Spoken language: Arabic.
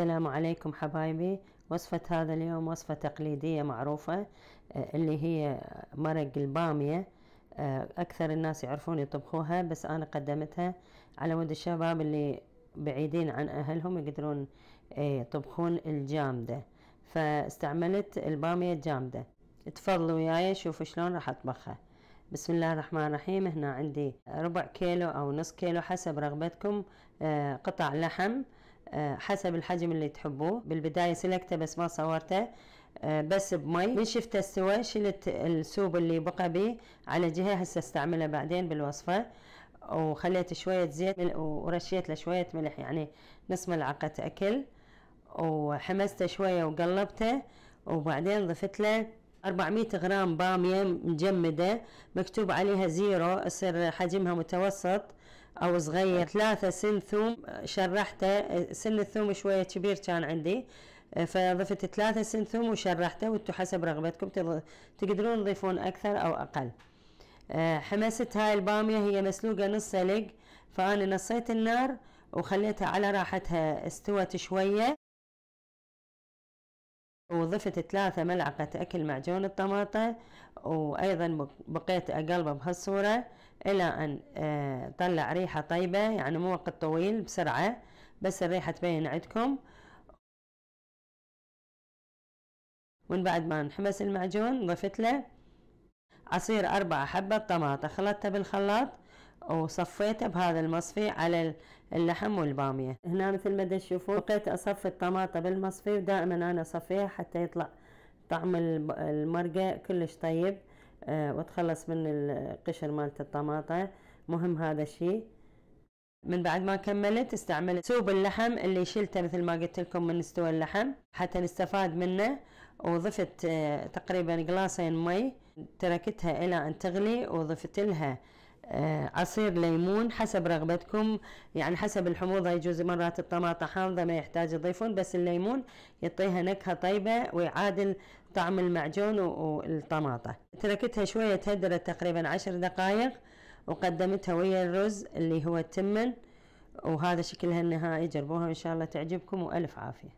السلام عليكم حبايبي وصفة هذا اليوم وصفة تقليدية معروفة آه، اللي هي مرق البامية آه، أكثر الناس يعرفون يطبخوها بس أنا قدمتها على ود الشباب اللي بعيدين عن أهلهم يقدرون آه، يطبخون الجامدة فاستعملت البامية الجامدة تفضلوا وياي شوفوا شلون راح أطبخها بسم الله الرحمن الرحيم هنا عندي ربع كيلو أو نص كيلو حسب رغبتكم قطع لحم آه، حسب الحجم اللي تحبوه بالبداية سلكته بس ما صورته آه، بس بمي من شفته استوى شلت السوب اللي بقى بيه على جهة هسه استعمله بعدين بالوصفة وخليت شوية زيت ورشيت له شوية ملح يعني نص ملعقة أكل وحمسته شوية وقلبته وبعدين ضفت له 400 غرام بامية مجمدة مكتوب عليها زيرو يصير حجمها متوسط او صغير ثلاثة سن ثوم شرحته سن الثوم شوية كبير كان عندي فضفت ثلاثة سن ثوم وشرحته وانتو حسب رغبتكم تقدرون تضيفون اكثر او اقل آه، حماسة هاي البامية هي مسلوقة نص سلق فانا نصيت النار وخليتها على راحتها استوت شوية وضفت ثلاثة ملعقة أكل معجون الطماطة وأيضا بقيت أقلبه بهالصورة إلى أن آه، طلع ريحة طيبة يعني مو وقت طويل بسرعة بس الريحة تبين عندكم ومن بعد ما نحمس المعجون ضفت له عصير أربعة حبة طماطة خلطته بالخلاط وصفيته بهذا المصفي على اللحم والبامية هنا مثل ما تشوفون بقيت أصفي الطماطة بالمصفي ودائما أنا أصفيها حتى يطلع طعم المرقة كلش طيب أه واتخلص من القشر مالت الطماطة مهم هذا الشيء من بعد ما كملت استعملت سوب اللحم اللي شلته مثل ما قلت لكم من استوى اللحم حتى نستفاد منه وضفت أه تقريبا قلاصين مي تركتها الى ان تغلي وضفت لها آه، عصير ليمون حسب رغبتكم يعني حسب الحموضة يجوز مرات الطماطة حامضة ما يحتاج يضيفون بس الليمون يعطيها نكهة طيبة ويعادل طعم المعجون والطماطة تركتها شوية تهدرت تقريبا عشر دقائق وقدمتها ويا الرز اللي هو التمن وهذا شكلها النهائي جربوها وإن شاء الله تعجبكم وألف عافية